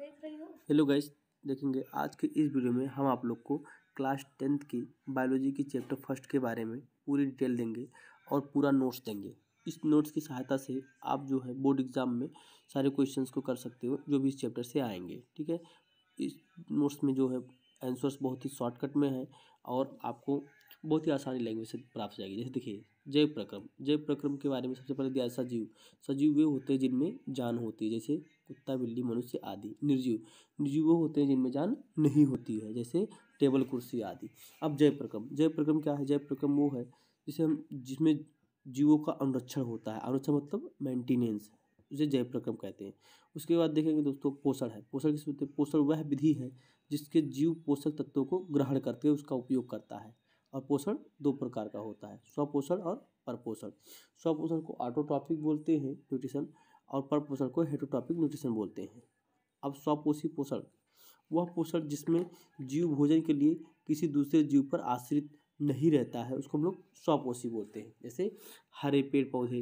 hello guys देखेंगे आज के इस वीडियो में हम आप लोग को क्लास टेंथ की बायोलॉजी की चैप्टर फर्स्ट के बारे में पूरी डिटेल देंगे और पूरा नोट्स देंगे इस नोट्स की सहायता से आप जो है बोर्ड एग्ज़ाम में सारे क्वेश्चंस को कर सकते हो जो भी इस चैप्टर से आएंगे ठीक है इस नोट्स में जो है आंसर्स बहुत ही शॉर्टकट में है और आपको बहुत ही आसानी लैंग्वेज से प्राप्त हो जाएगी जैसे देखिए जैव प्रक्रम जैव प्रक्रम के बारे में सबसे पहले दिया सजीव सजीव वे होते हैं जिनमें जान होती है जैसे कुत्ता बिल्ली मनुष्य आदि निर्जीव निर्जीव वो होते हैं जिनमें जान नहीं होती है जैसे टेबल कुर्सी आदि अब जैव प्रक्रम जैव प्रक्रम क्या है जैव प्रक्रम वो है जिसे हम जिसमें जीवों का अनुरक्षण होता है अनुरक्षण मतलब मेंटेनेंस उसे जैव प्रक्रम कहते हैं उसके बाद देखेंगे दोस्तों पोषण है पोषण किस होते हैं पोषण वह विधि है जिसके जीव पोषक तत्वों को ग्रहण करते हैं उसका उपयोग करता है और पोषण दो प्रकार का होता है स्वपोषण और परपोषण स्वपोषण को ऑटोट्रॉपिक बोलते हैं न्यूट्रिशन और परपोषण को हेटोट्रॉपिक न्यूट्रिशन बोलते हैं अब स्वपोषी पोषण वह पोषण जिसमें जीव भोजन के लिए किसी दूसरे जीव पर आश्रित नहीं रहता है उसको हम लोग स्वपोषी बोलते हैं जैसे हरे पेड़ पौधे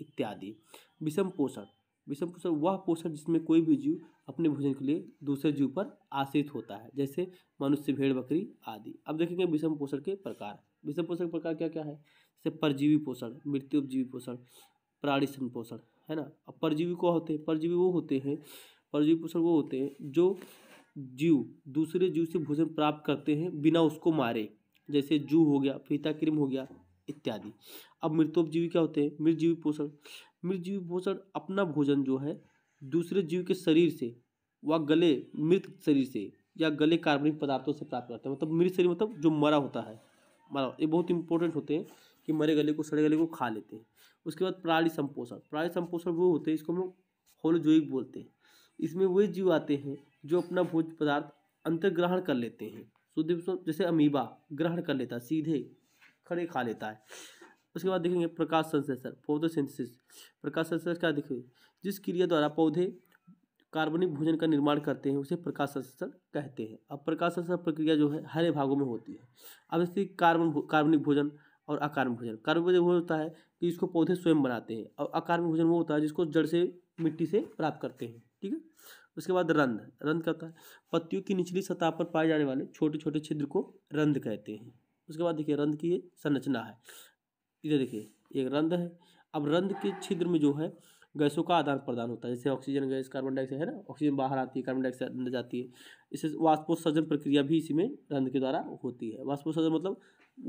इत्यादि विषम पोषण विषम पोषण वह पोषण जिसमें कोई भी जीव अपने भोजन के लिए दूसरे जीव पर आश्रित होता है जैसे मनुष्य भेड़ बकरी आदि अब देखेंगे विषम पोषण के प्रकार विषम पोषण के प्रकार क्या क्या है जैसे परजीवी पोषण मृत्यु उपजीवी पोषण प्राणी संपोषण है ना अब परजीवी को होते हैं परजीवी वो होते हैं परजीवी पोषण वो होते हैं जो जीव दूसरे जीव से भोजन प्राप्त करते हैं बिना उसको मारे जैसे जू हो गया फीता क्रीम हो गया इत्यादि अब मृत्युपजीवी क्या होते हैं मृत जीवी पोषण मृत जीव भोजन अपना भोजन जो है दूसरे जीव के शरीर से व गले मृत शरीर से या गले कार्बनिक पदार्थों से प्राप्त करते हैं मतलब मृत शरीर मतलब जो मरा होता है मरा ये बहुत इंपॉर्टेंट होते हैं कि मरे गले को सड़े गले को खा लेते हैं उसके बाद प्राणी संपोषण प्राणी संपोषण वो होते हैं इसको हम लोग होलोजोइक बोलते हैं इसमें वे जीव आते हैं जो अपना भोज पदार्थ अंतर्ग्रहण कर लेते हैं शुद्ध जैसे अमीबा ग्रहण कर लेता है सीधे खड़े खा लेता है उसके बाद देखेंगे प्रकाश संश्लेषण फोटोसिंथेसिस प्रकाश संश्लेषण क्या देखेंगे जिस क्रिया द्वारा पौधे कार्बनिक भोजन का निर्माण करते हैं उसे प्रकाश संश्लेषण कहते हैं अब प्रकाश संश्लेषण प्रक्रिया जो है हरे भागों में होती है अब इसकी कार्बन कार्बनिक भोजन और अकार्बनिक भोजन कार्बन भोजन वो होता है कि जिसको पौधे स्वयं बनाते हैं और अकार्बनिक भोजन वो होता है जिसको जड़ से मिट्टी से प्राप्त करते हैं ठीक है उसके बाद रंध रंध क्या होता है पत्तियों की निचली सतह पर पाए जाने वाले छोटे छोटे छिद्र को रंध कहते हैं उसके बाद देखिए रंध की ये संरचना है इधर देखिए एक रंध है अब रंध के छिद्र में जो है गैसों का आदान प्रदान होता है जैसे ऑक्सीजन गैस कार्बन डाइऑक्साइड है ना ऑक्सीजन बाहर आती है कार्बन डाइऑक्साइड अंदर जाती है इससे वाष्पोत्सर्जन प्रक्रिया भी इसी में रंध के द्वारा होती है वाष्पोत्सर्जन मतलब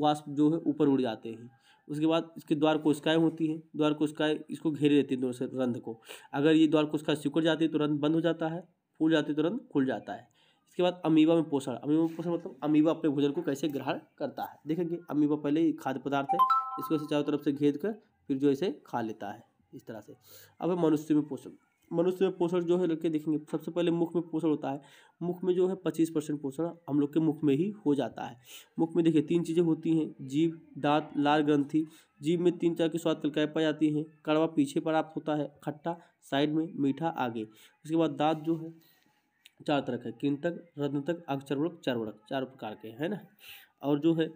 वाष्प जो है ऊपर उड़ जाते हैं उसके बाद इसके द्वार कोशिकाएं होती हैं द्वार कोशिकाएं इसको घेरे रहती है दोनों से रंध को अगर ये द्वार कोशिकाएं सिकुड़ जाती है तो रंध बंद हो जाता है फूल जाती है तो रंध खुल जाता है उसके बाद अमीबा में पोषण अमीबा में पोषण मतलब अमीबा अपने भोजन को कैसे ग्रहण करता है देखेंगे अमीबा पहले ही खाद्य पदार्थ है इसको ऐसे चारों तरफ से घेर कर फिर जो इसे खा लेता है इस तरह से अब है मनुष्य में पोषण मनुष्य में पोषण जो है लड़के देखेंगे सबसे पहले मुख में पोषण होता है मुख में जो है पच्चीस परसेंट पोषण हम लोग के मुख में ही हो जाता है मुख में देखिए तीन चीज़ें होती हैं जीव दांत लाल ग्रंथि जीव में तीन चार की स्वाद कलकाएँ पाई जाती हैं कड़वा पीछे प्राप्त होता है खट्टा साइड में मीठा आगे उसके बाद दांत जो है चार तरह के किन तक रत्न तक चार वर्ग चार प्रकार के है ना और जो है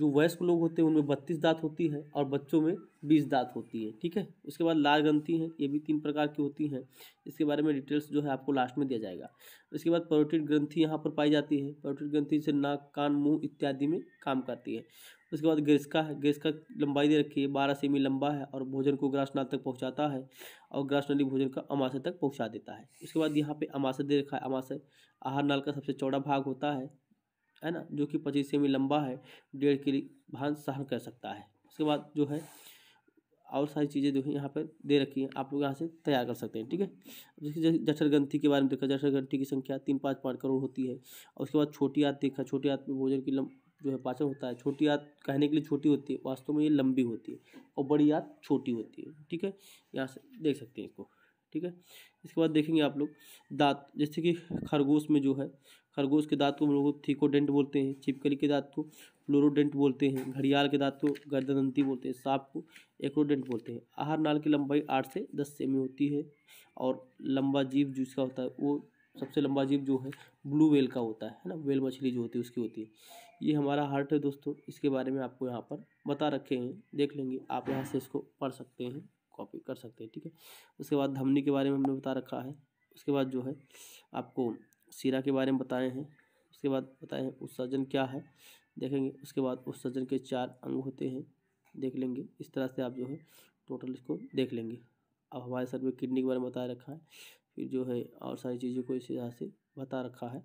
जो वयस्क लोग होते हैं उनमें बत्तीस दांत होती है और बच्चों में बीस दांत होती है ठीक है उसके बाद लाल ग्रंथी हैं ये भी तीन प्रकार की होती हैं इसके बारे में डिटेल्स जो है आपको लास्ट में दिया जाएगा इसके बाद प्रोटिड ग्रंथि यहाँ पर पाई जाती है प्रोटिड ग्रंथि से नाक कान मुंह इत्यादि में काम करती है उसके बाद ग्रेस्का है ग्रेस्का लंबाई दे रखी है बारह सेमी लंबा है और भोजन को ग्रास नाल तक पहुँचाता है और ग्रास नली भोजन का अमाशय तक पहुँचा देता है उसके बाद यहाँ पर अमाशय दे रखा है अमाशय आहार नाल का सबसे चौड़ा भाग होता है है ना जो कि पच्चीस सेमी लंबा है डेढ़ किलो भान सहन कर सकता है उसके बाद जो है और सारी चीज़ें जो है यहाँ पर दे रखी हैं आप लोग यहाँ से तैयार कर सकते हैं ठीक है जैसे जठर ग्रंथी के बारे में देखा जठर ग्रंथी की संख्या तीन पाँच पाँच करोड़ होती है और उसके बाद छोटी याद देखा छोटी आंत में भोजन की लंब जो है पाचन होता है छोटी याद कहने के लिए छोटी होती है वास्तव में ये लंबी होती है और बड़ी याद छोटी होती है ठीक है यहाँ से देख सकते हैं इसको ठीक है इसके बाद देखेंगे आप लोग दांत जैसे कि खरगोश में जो है खरगोश के दांत को हम लोग थीकोडेंट बोलते हैं छिपकली के दांत को फ्लोरोडेंट बोलते हैं घड़ियाल के दांत को गर्दनंती बोलते हैं सांप को एक्रोडेंट बोलते हैं आहार नाल की लंबाई आठ से दस सेमी होती है और लंबा जीव जिसका होता है वो सबसे लंबा जीव जो है ब्लू वेल का होता है ना वेल मछली जो होती है उसकी होती है ये हमारा हार्ट है दोस्तों इसके बारे में आपको यहाँ पर बता रखे हैं देख लेंगे आप यहाँ से इसको पढ़ सकते हैं कॉपी कर सकते हैं ठीक है उसके बाद धमनी के बारे में हमने बता रखा है उसके बाद जो है आपको सिरा के बारे में बताए हैं उसके बाद बताए हैं उत्सर्जन क्या है देखेंगे उसके बाद उत्सर्जन के चार अंग होते हैं देख लेंगे इस तरह से आप जो है टोटल इसको देख लेंगे अब हमारे सर में किडनी के बारे में बता रखा है फिर जो है और सारी चीज़ों को इस यहाँ से बता रखा है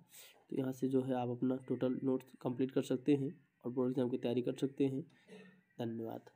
तो यहाँ से जो है आप अपना टोटल नोट्स कंप्लीट कर सकते हैं और बोर्ड एग्ज़ाम की तैयारी कर सकते हैं धन्यवाद